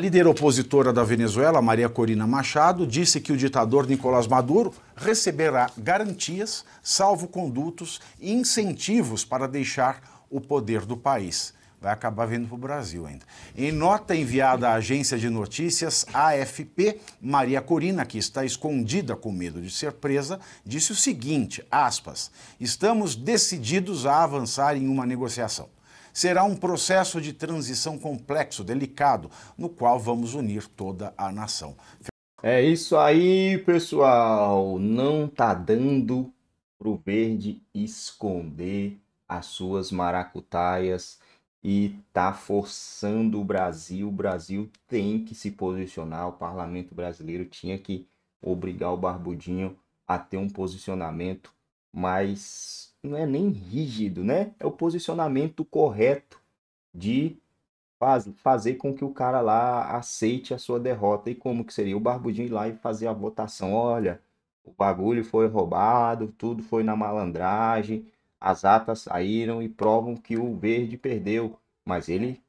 líder opositora da Venezuela, Maria Corina Machado, disse que o ditador Nicolás Maduro receberá garantias, salvo-condutos e incentivos para deixar o poder do país. Vai acabar vindo para o Brasil ainda. Em nota enviada à agência de notícias AFP, Maria Corina, que está escondida com medo de ser presa, disse o seguinte, aspas, estamos decididos a avançar em uma negociação será um processo de transição complexo, delicado, no qual vamos unir toda a nação. É isso aí, pessoal. Não tá dando pro verde esconder as suas maracutaias e tá forçando o Brasil. O Brasil tem que se posicionar. O parlamento brasileiro tinha que obrigar o Barbudinho a ter um posicionamento mais não é nem rígido, né? É o posicionamento correto de faz, fazer com que o cara lá aceite a sua derrota. E como que seria? O Barbudinho ir lá e fazer a votação. Olha, o bagulho foi roubado, tudo foi na malandragem, as atas saíram e provam que o verde perdeu. Mas ele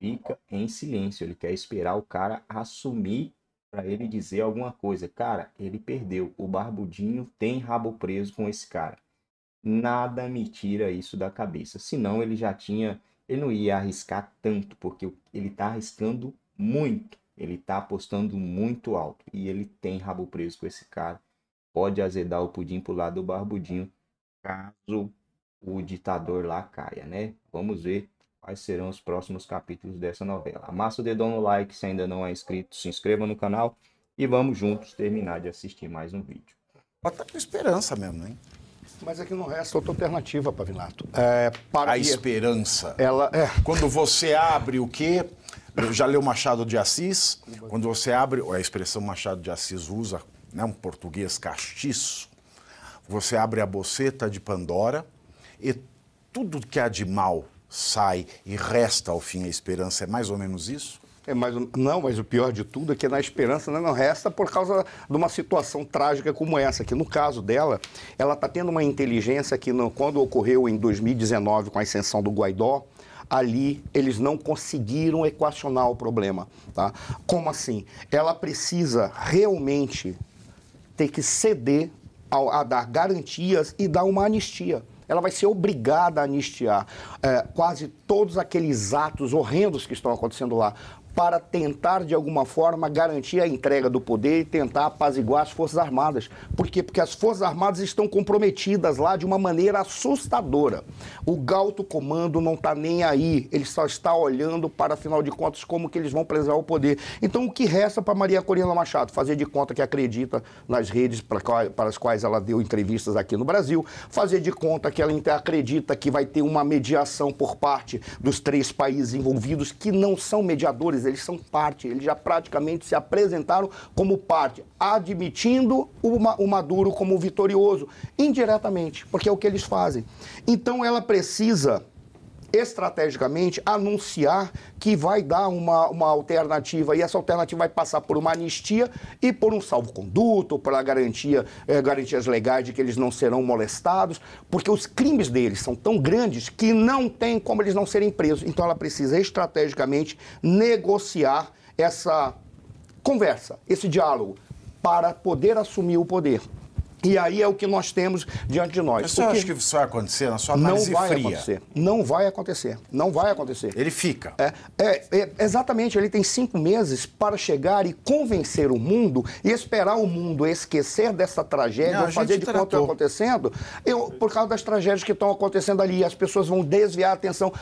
fica em silêncio, ele quer esperar o cara assumir para ele dizer alguma coisa. Cara, ele perdeu. O Barbudinho tem rabo preso com esse cara nada me tira isso da cabeça. Senão ele já tinha, ele não ia arriscar tanto, porque ele está arriscando muito, ele está apostando muito alto e ele tem rabo preso com esse cara. Pode azedar o pudim pro lado do barbudinho, caso o ditador lá caia, né? Vamos ver quais serão os próximos capítulos dessa novela. Amassa o dedão no like se ainda não é inscrito, se inscreva no canal e vamos juntos terminar de assistir mais um vídeo. Bota com esperança mesmo, hein? Mas aqui não resta outra alternativa, Pavinato. É, para a esperança. Ela é... Quando você abre o quê? Já leu Machado de Assis? Quando você abre, a expressão Machado de Assis usa, né, um português castiço, você abre a boceta de Pandora e tudo que há de mal sai e resta ao fim a esperança. É mais ou menos isso? É, mas, não, mas o pior de tudo é que é na esperança né? não resta por causa de uma situação trágica como essa, que no caso dela, ela está tendo uma inteligência que no, quando ocorreu em 2019 com a ascensão do Guaidó, ali eles não conseguiram equacionar o problema. Tá? Como assim? Ela precisa realmente ter que ceder ao, a dar garantias e dar uma anistia ela vai ser obrigada a anistiar é, quase todos aqueles atos horrendos que estão acontecendo lá para tentar, de alguma forma, garantir a entrega do poder e tentar apaziguar as Forças Armadas. Por quê? Porque as Forças Armadas estão comprometidas lá de uma maneira assustadora. O Galto Comando não está nem aí, ele só está olhando para, afinal de contas, como que eles vão preservar o poder. Então, o que resta para Maria Corina Machado? Fazer de conta que acredita nas redes para as quais ela deu entrevistas aqui no Brasil, fazer de conta que ela acredita que vai ter uma mediação por parte dos três países envolvidos, que não são mediadores, eles são parte, eles já praticamente se apresentaram como parte, admitindo o Maduro como vitorioso, indiretamente, porque é o que eles fazem. Então ela precisa estrategicamente anunciar que vai dar uma, uma alternativa e essa alternativa vai passar por uma anistia e por um salvo-conduto, pela garantia, eh, garantias legais de que eles não serão molestados, porque os crimes deles são tão grandes que não tem como eles não serem presos. Então ela precisa estrategicamente negociar essa conversa, esse diálogo para poder assumir o poder. E aí é o que nós temos diante de nós. Você o acha que isso vai acontecer na sua análise Não vai fria. acontecer. Não vai acontecer. Não vai acontecer. Ele fica. É, é, é, exatamente. Ele tem cinco meses para chegar e convencer o mundo e esperar o mundo esquecer dessa tragédia Não, ou fazer de tratou. conta acontecendo eu, por causa das tragédias que estão acontecendo ali. As pessoas vão desviar a atenção.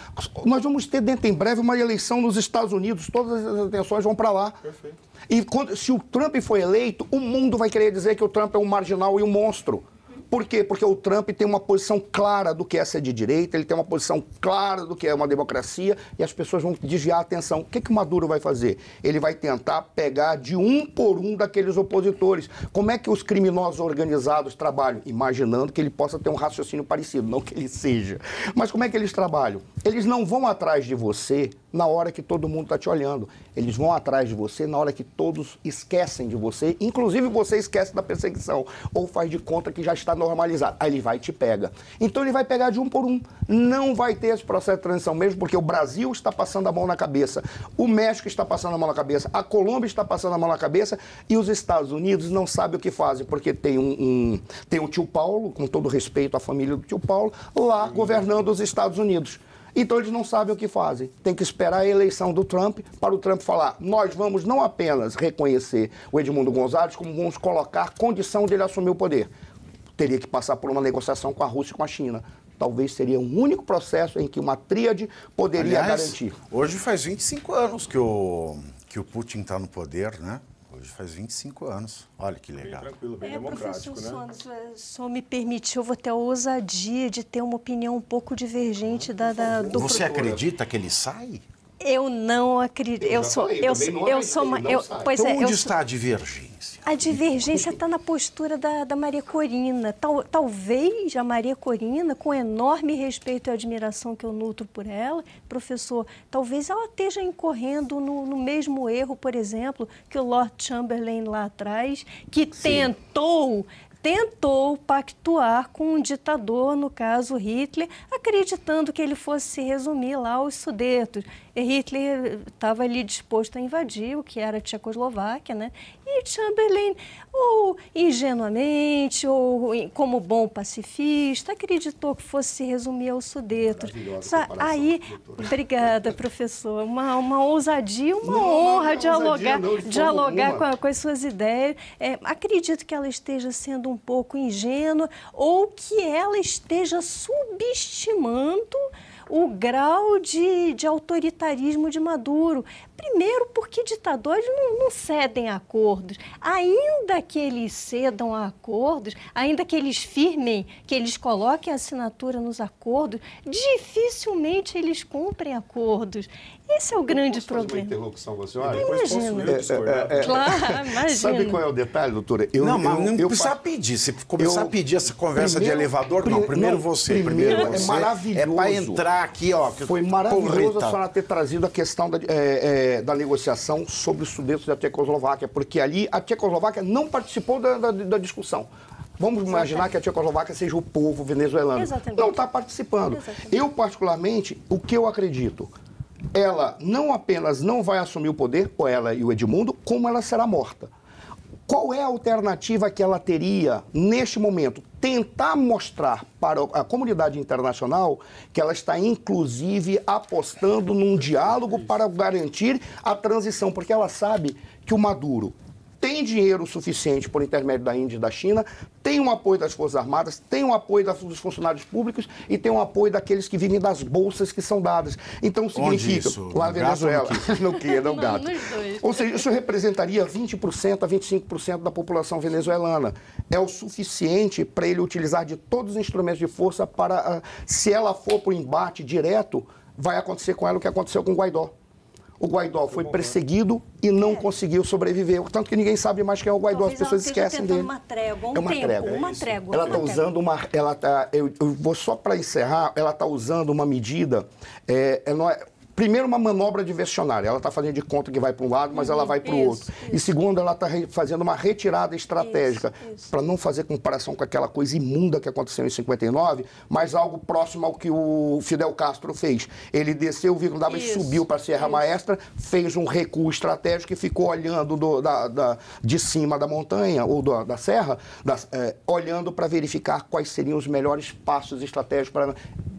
Nós vamos ter dentro em breve uma eleição nos Estados Unidos. Todas as atenções vão para lá. Perfeito. E quando, se o Trump for eleito, o mundo vai querer dizer que o Trump é um marginal e um monstro. Por quê? Porque o Trump tem uma posição clara do que essa é ser de direita, ele tem uma posição clara do que é uma democracia e as pessoas vão desviar a atenção. O que, que o Maduro vai fazer? Ele vai tentar pegar de um por um daqueles opositores. Como é que os criminosos organizados trabalham? Imaginando que ele possa ter um raciocínio parecido, não que ele seja. Mas como é que eles trabalham? Eles não vão atrás de você na hora que todo mundo está te olhando. Eles vão atrás de você na hora que todos esquecem de você, inclusive você esquece da perseguição ou faz de conta que já está no normalizado. Aí ele vai e te pega. Então ele vai pegar de um por um. Não vai ter esse processo de transição mesmo, porque o Brasil está passando a mão na cabeça, o México está passando a mão na cabeça, a Colômbia está passando a mão na cabeça e os Estados Unidos não sabem o que fazem, porque tem um, um tem o um tio Paulo, com todo respeito à família do tio Paulo, lá governando os Estados Unidos. Então eles não sabem o que fazem. Tem que esperar a eleição do Trump para o Trump falar: nós vamos não apenas reconhecer o Edmundo Gonzalez, como vamos colocar condição dele assumir o poder teria que passar por uma negociação com a Rússia e com a China. Talvez seria um único processo em que uma tríade poderia Aliás, garantir. Hoje faz 25 anos que o, que o Putin está no poder, né? Hoje faz 25 anos. Olha que legal. Bem tranquilo, bem é, democrático, professor né? Sonos, só eh, me eu vou ter a ousadia de ter uma opinião um pouco divergente ah, da, da do Você acredita que ele sai? Eu não acredito. Eu, eu sou, falei, eu, eu sou uma. Eu, pois então, é, onde está sou... a divergência? A divergência está na postura da, da Maria Corina. Tal, talvez a Maria Corina, com enorme respeito e admiração que eu nutro por ela, professor, talvez ela esteja incorrendo no, no mesmo erro, por exemplo, que o Lord Chamberlain lá atrás, que Sim. tentou tentou pactuar com um ditador, no caso Hitler, acreditando que ele fosse se resumir lá aos Sudetos. E Hitler estava ali disposto a invadir o que era a Tchecoslováquia, né? Chamberlain, ou ingenuamente, ou como bom pacifista, acreditou que fosse resumir ao Sudetro. Aí, obrigada, professor. Uma, uma ousadia, uma não, honra não, dialogar, não, dialogar com, a, com, as suas ideias. É, acredito que ela esteja sendo um pouco ingênua ou que ela esteja subestimando o grau de, de autoritarismo de Maduro. Primeiro, porque ditadores não, não, cedem a acordos. Ainda que eles cedam a acordos, ainda que eles firmem, que eles coloquem a assinatura nos acordos, dificilmente eles cumprem acordos. Esse é o grande problema. Fazer uma interrupção com a senhora? Imagina. É, é, é, é, claro, imagina. Sabe qual é o detalhe, doutora? Eu, não, mas eu, não eu, precisa eu, pedir. Se começar a pedir essa conversa primeiro, de elevador, não. Primeiro não, você. Primeiro, primeiro é você. É maravilhoso. É para entrar aqui, ó. Foi maravilhoso porreta. a senhora ter trazido a questão da. É, é eh, da negociação sobre os sudetos da Tchecoslováquia, porque ali a Tchecoslováquia não participou da, da, da discussão. Vamos Exatamente. imaginar que a Tchecoslováquia seja o povo venezuelano. Exatamente. Não está participando. Exatamente. Eu, particularmente, o que eu acredito? Ela não apenas não vai assumir o poder, ou ela e o Edmundo, como ela será morta. Qual é a alternativa que ela teria neste momento? tentar mostrar para a comunidade internacional que ela está, inclusive, apostando num diálogo para garantir a transição, porque ela sabe que o Maduro tem dinheiro suficiente por intermédio da Índia e da China, tem um apoio das Forças Armadas, tem um apoio dos funcionários públicos e tem um apoio daqueles que vivem das bolsas que são dadas. Então significa. Lá na Venezuela. No que? É Não, gato. Ou seja, isso representaria 20% a 25% da população venezuelana. É o suficiente para ele utilizar de todos os instrumentos de força para, ah, se ela for para o embate direto, vai acontecer com ela o que aconteceu com Guaidó o Guaidó foi perseguido e não é. conseguiu sobreviver. Tanto que ninguém sabe mais quem é o Guaidó, Talvez as pessoas esquecem dele. Uma trégua, é um é uma tempo, trégua. Uma é trégua. Ela está usando uma. Ela tá, eu, eu vou só para encerrar, ela está usando uma medida. É, é, é Primeiro, uma manobra diversionária. Ela está fazendo de conta que vai para um lado, mas uhum, ela vai para o outro. Isso. E segundo, ela está fazendo uma retirada estratégica para não fazer comparação com aquela coisa imunda que aconteceu em 59, mas algo próximo ao que o Fidel Castro fez. Ele desceu, o da e subiu para a Serra isso. Maestra, fez um recuo estratégico e ficou olhando do, da, da, de cima da montanha ou do, da serra, da, é, eh, olhando para verificar quais seriam os melhores passos estratégicos para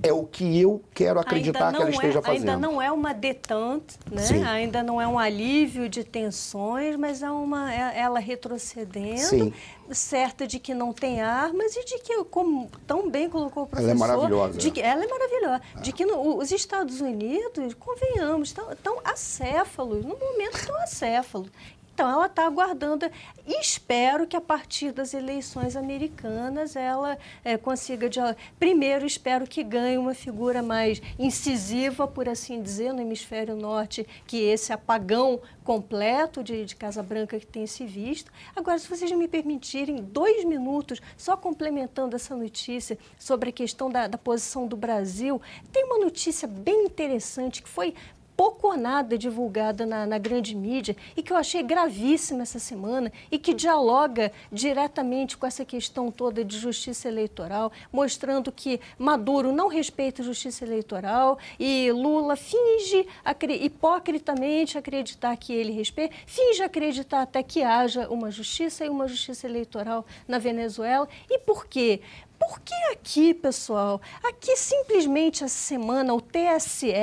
é o que eu quero acreditar que ela é, esteja é, fazendo. Ainda não é uma detente, né? ainda não é um alívio de tensões, mas é uma é, ela retrocedendo, Sim. certa de que não tem armas e de que, como tão bem colocou o professor... Ela é maravilhosa. De que, ela é maravilhosa. Ah. De que no, os Estados Unidos, convenhamos, estão, estão acéfalos, no momento estão acéfalos. Então, ela está aguardando. Espero que a partir das eleições americanas ela é, consiga. de Primeiro, espero que ganhe uma figura mais incisiva, por assim dizer, no hemisfério norte, que é esse apagão completo de, de Casa Branca que tem se visto. Agora, se vocês me permitirem, dois minutos, só complementando essa notícia sobre a questão da, da posição do Brasil, tem uma notícia bem interessante que foi pouco ou nada divulgada na, na, grande mídia e que eu achei gravíssima essa semana e que dialoga diretamente com essa questão toda de justiça eleitoral, mostrando que Maduro não respeita a justiça eleitoral e Lula finge hipocritamente acreditar que ele respeita, finge acreditar até que haja uma justiça e uma justiça eleitoral na Venezuela. E por quê? Por que aqui, pessoal? Aqui simplesmente essa semana o TSE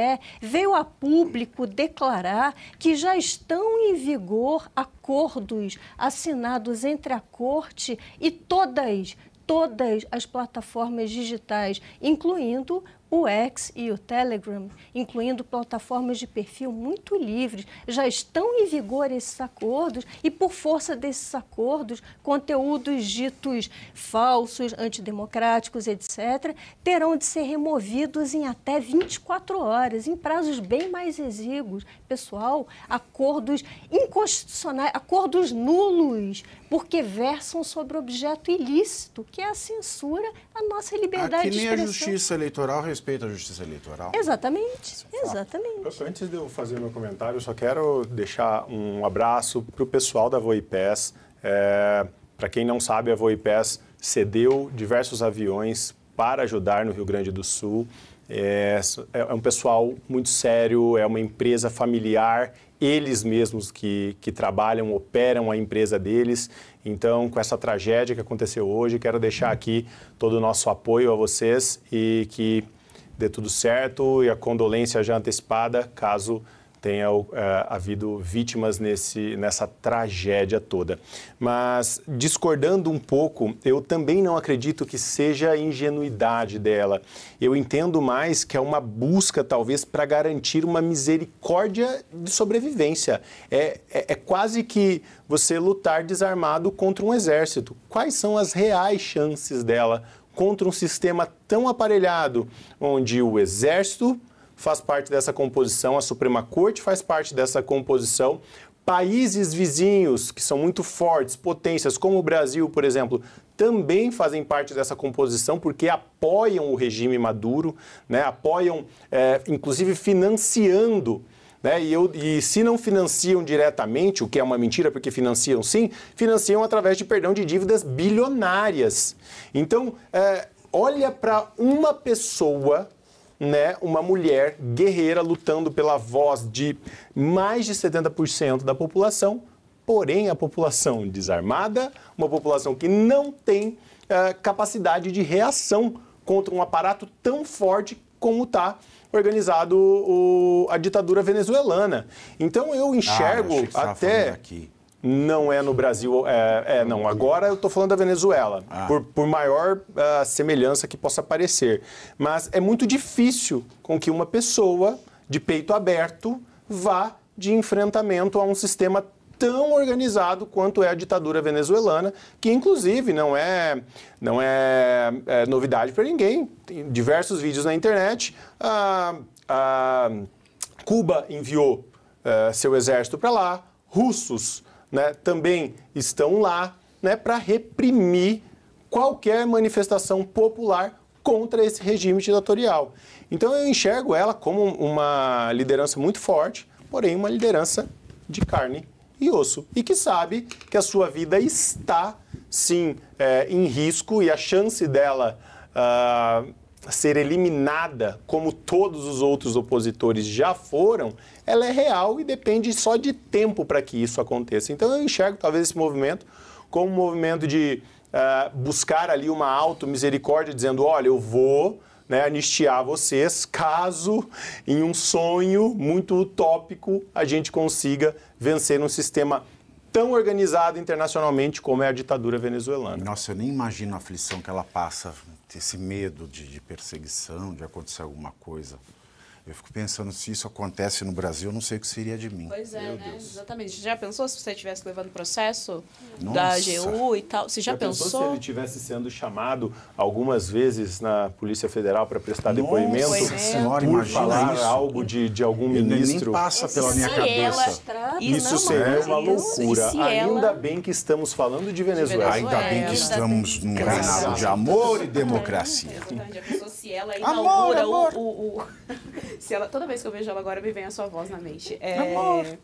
veio a público declarar que já estão em vigor acordos assinados entre a corte e todas todas as plataformas digitais, incluindo o X e o Telegram, incluindo plataformas de perfil muito livres, já estão em vigor esses acordos e, por força desses acordos, conteúdos ditos falsos, antidemocráticos, etc., terão de ser removidos em até 24 horas, em prazos bem mais exíguos. Pessoal, acordos inconstitucionais, acordos nulos, porque versam sobre objeto ilícito, que é a censura à nossa liberdade Aqui de expressão. nem a justiça eleitoral respeita respeito à justiça eleitoral. Né? Exatamente, é exatamente. Antes de eu fazer meu comentário, eu só quero deixar um abraço para o pessoal da Voipes. É, para quem não sabe, a Voipes cedeu diversos aviões para ajudar no Rio Grande do Sul. É, é, é, um pessoal muito sério, é uma empresa familiar, eles mesmos que, que trabalham, operam a empresa deles. Então, com essa tragédia que aconteceu hoje, quero deixar aqui todo o nosso apoio a vocês e que dê tudo certo e a condolência já antecipada, caso tenha é, havido vítimas nesse, nessa tragédia toda. Mas, discordando um pouco, eu também não acredito que seja a ingenuidade dela. Eu entendo mais que é uma busca, talvez, para garantir uma misericórdia de sobrevivência. É, é, é quase que você lutar desarmado contra um exército. Quais são as reais chances dela? contra um sistema tão aparelhado, onde o Exército faz parte dessa composição, a Suprema Corte faz parte dessa composição, países vizinhos que são muito fortes, potências como o Brasil, por exemplo, também fazem parte dessa composição porque apoiam o regime Maduro, né? apoiam, é, inclusive financiando né? E, eu, e se não financiam diretamente, o que é uma mentira, porque financiam sim, financiam através de perdão de dívidas bilionárias. Então, é, olha para uma pessoa né, uma mulher guerreira lutando pela voz de mais de 70% da população, porém a população desarmada, uma população que não tem uh, capacidade de reação contra um aparato tão forte como está organizado o, a ditadura venezuelana. Então eu ah, enxergo ah, até não é no Brasil. É, é não. Agora eu estou falando da Venezuela, ah. por, por, maior uh, semelhança que possa parecer. Mas é muito difícil com que uma pessoa de peito aberto vá de enfrentamento a um sistema tão organizado quanto é a ditadura venezuelana, que inclusive não é, não é, é novidade para ninguém. Tem diversos vídeos na internet. Ah, ah, Cuba enviou ah, seu exército para lá, russos né, também estão lá né, para reprimir qualquer manifestação popular contra esse regime ditatorial. Então eu enxergo ela como uma liderança muito forte, porém uma liderança de carne e osso. E que sabe que a sua vida está, sim, é, em risco e a chance dela uh, ser eliminada, como todos os outros opositores já foram, ela é real e depende só de tempo para que isso aconteça. Então eu enxergo talvez esse movimento como um movimento de uh, buscar ali uma auto-misericórdia, dizendo: olha, eu vou né, anistiar vocês, caso em um sonho muito utópico a gente consiga vencer um sistema tão organizado internacionalmente como é a ditadura venezuelana. Nossa, eu nem imagino a aflição que ela passa, esse medo de, de perseguição, de acontecer alguma coisa. Eu fico pensando, se isso acontece no Brasil, eu não sei o que seria de mim. Pois é, Meu né? Deus. Exatamente. Já pensou se você estivesse levando processo Nossa. da AGU e tal? Você já, já pensou? pensou? se ele estivesse sendo chamado algumas vezes na Polícia Federal para prestar Nossa depoimento? Nossa é. Senhora, imagina falar isso. algo de, de algum ministro? ministro. Nem passa pela minha cabeça. Isso não, seria uma loucura. Ainda bem que estamos falando de Venezuela. De Venezuela. Ainda bem que estamos num reinado de amor e democracia. É, ela inaugura amor, amor. o. o, o... se ela, toda vez que eu vejo ela agora, me vem a sua voz na mente. É... Amor.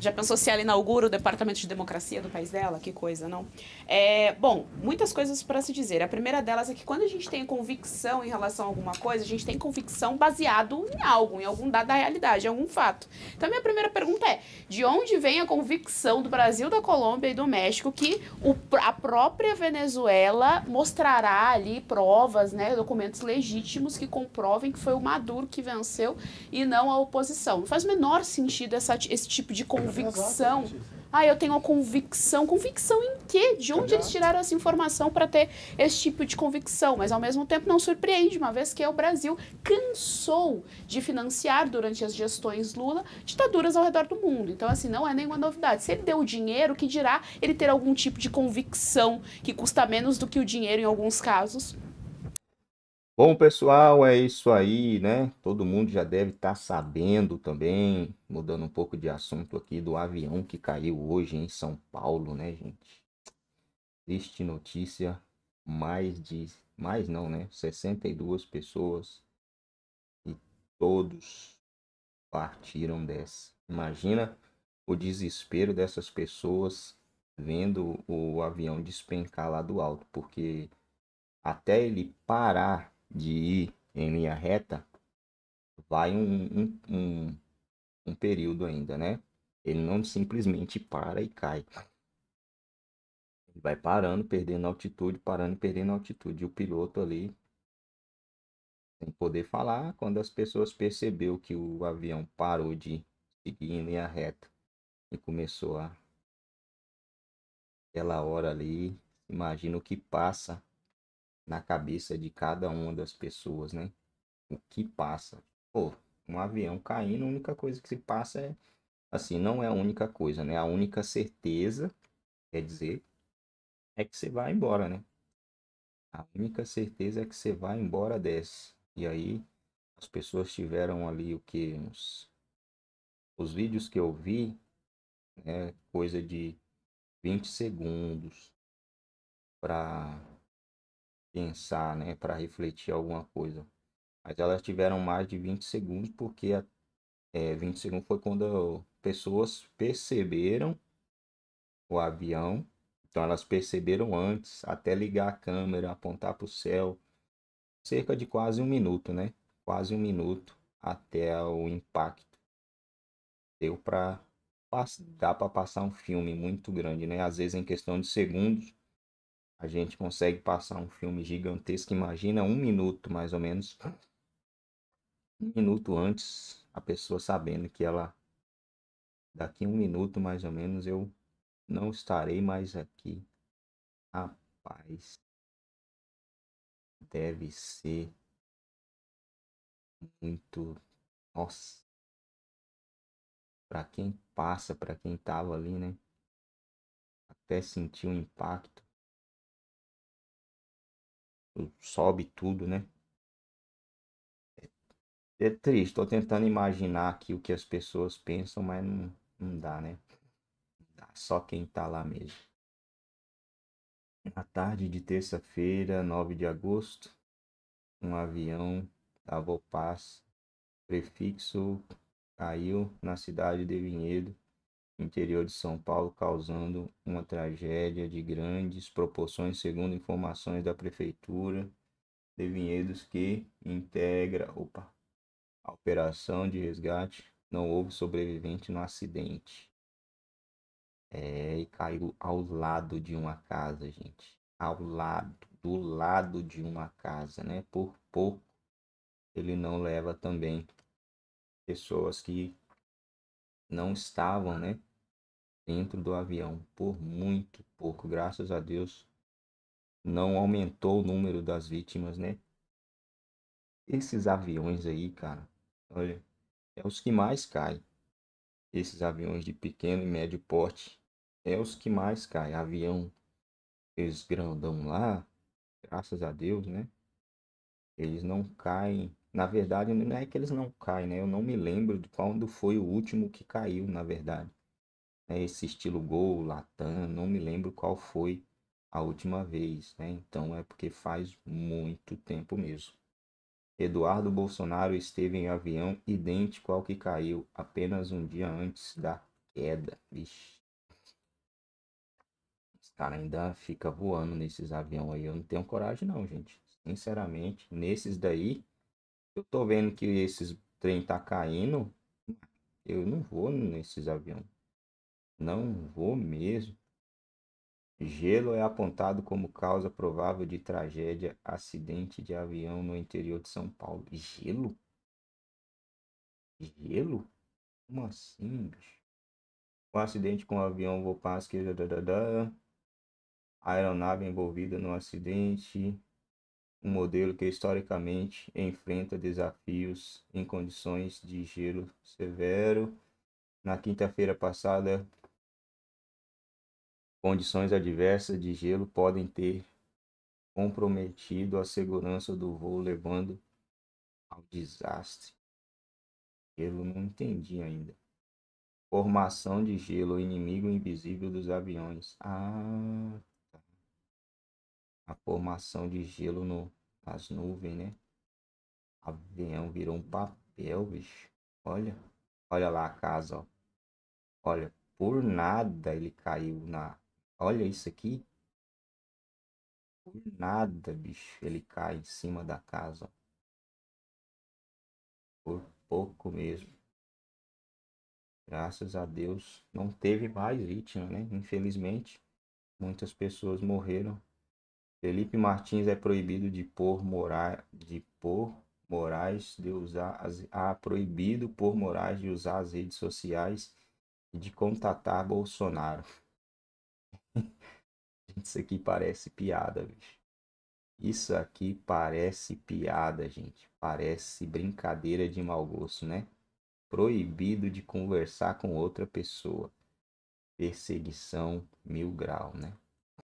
Já pensou se ela inaugura o departamento de democracia do país dela? Que coisa, não? É... Bom, muitas coisas para se dizer. A primeira delas é que quando a gente tem convicção em relação a alguma coisa, a gente tem convicção baseado em algo, em algum dado da realidade, em algum fato. Então, minha primeira pergunta é: de onde vem a convicção do Brasil, da Colômbia e do México que o, a própria Venezuela mostrará ali provas, né, documentos legítimos? legítimos que comprovem que foi o Maduro que venceu e não a oposição. Não faz o menor sentido essa, esse tipo de é convicção. Ah, eu tenho uma convicção. Convicção em quê? De onde eles tiraram essa informação para ter esse tipo de convicção? Mas ao mesmo tempo não surpreende, uma vez que é o Brasil cansou de financiar durante as gestões Lula ditaduras ao redor do mundo. Então, assim, não é nenhuma novidade. Se ele deu o dinheiro, que dirá ele ter algum tipo de convicção que custa menos do que o dinheiro em alguns casos? Bom, pessoal, é isso aí, né? Todo mundo já deve estar tá sabendo também, mudando um pouco de assunto aqui, do avião que caiu hoje em São Paulo, né, gente? Triste notícia, mais de, mais não, né? 62 pessoas e todos partiram dessa. Imagina o desespero dessas pessoas vendo o avião despencar lá do alto, porque até ele parar de ir em linha reta, vai um, um, um, um período ainda, né? Ele não simplesmente para e cai. Ele vai parando, perdendo altitude, parando e perdendo altitude. E o piloto ali, sem poder falar, quando as pessoas perceberam que o avião parou de seguir em linha reta e começou a aquela hora ali, imagina o que passa na cabeça de cada uma das pessoas, né? O que passa? Pô, um avião caindo, a única coisa que se passa é assim, não é a única coisa, né? A única certeza, quer dizer, é que você vai embora, né? A única certeza é que você vai embora dessa. E aí as pessoas tiveram ali o que uns os vídeos que eu vi, né, coisa de 20 segundos para pensar, né, para refletir alguma coisa. Mas elas tiveram mais de 20 segundos, porque a, é, 20 segundos foi quando pessoas perceberam o avião. Então elas perceberam antes, até ligar a câmera, apontar para o céu. Cerca de quase um minuto, né? Quase um minuto até o impacto. Deu para dá para passar um filme muito grande, né? Às vezes em questão de segundos a gente consegue passar um filme gigantesco. Imagina um minuto, mais ou menos. Um minuto antes, a pessoa sabendo que ela. Daqui um minuto, mais ou menos, eu não estarei mais aqui. Rapaz. Deve ser. Muito. Nossa. Para quem passa, para quem tava ali, né? Até sentir o impacto sobe tudo, né? É triste, estou tentando imaginar aqui o que as pessoas pensam, mas não, não dá, né? Só quem tá lá mesmo. Na tarde de terça-feira, 9 de agosto, um avião da Vopaz, prefixo, caiu na cidade de Vinhedo, interior de São Paulo, causando uma tragédia de grandes proporções, segundo informações da Prefeitura de Vinhedos, que integra opa, a operação de resgate. Não houve sobrevivente no acidente. É, e caiu ao lado de uma casa, gente. Ao lado, do lado de uma casa, né? Por pouco ele não leva também pessoas que não estavam, né? Dentro do avião, por muito pouco. Graças a Deus, não aumentou o número das vítimas, né? Esses aviões aí, cara, olha, é os que mais caem. Esses aviões de pequeno e médio porte é os que mais caem. Avião, eles grandão lá, graças a Deus, né? Eles não caem na verdade, não é que eles não caem, né? Eu não me lembro de quando foi o último que caiu, na verdade. é Esse estilo Gol, Latam, não me lembro qual foi a última vez, né? Então é porque faz muito tempo mesmo. Eduardo Bolsonaro esteve em avião idêntico ao que caiu apenas um dia antes da queda. Vixe. Os caras ainda fica voando nesses aviões aí. Eu não tenho coragem não, gente. Sinceramente, nesses daí eu tô vendo que esses trem tá caindo, eu não vou nesses aviões. Não vou mesmo. Gelo é apontado como causa provável de tragédia, acidente de avião no interior de São Paulo. Gelo? Gelo? Como assim, bicho? Um acidente com o avião Vopasque. A aeronave envolvida no acidente um modelo que historicamente enfrenta desafios em condições de gelo severo. Na quinta-feira passada, condições adversas de gelo podem ter comprometido a segurança do voo, levando ao desastre. Gelo não entendi ainda. Formação de gelo, inimigo invisível dos aviões. Ah, tá. a formação de gelo no as nuvens, né? O avião virou um papel, bicho. Olha, olha lá a casa, ó. Olha, por nada ele caiu na. Olha isso aqui. Por nada, bicho, ele cai em cima da casa. Por pouco mesmo. Graças a Deus não teve mais vítima, né? Infelizmente, muitas pessoas morreram Felipe Martins é proibido de pôr morar de pôr Moraes de usar as, ah, proibido por Moraes de usar as redes sociais e de contatar Bolsonaro. isso aqui parece piada, bicho. Isso aqui parece piada, gente. Parece brincadeira de mau gosto, né? Proibido de conversar com outra pessoa. Perseguição mil grau, né?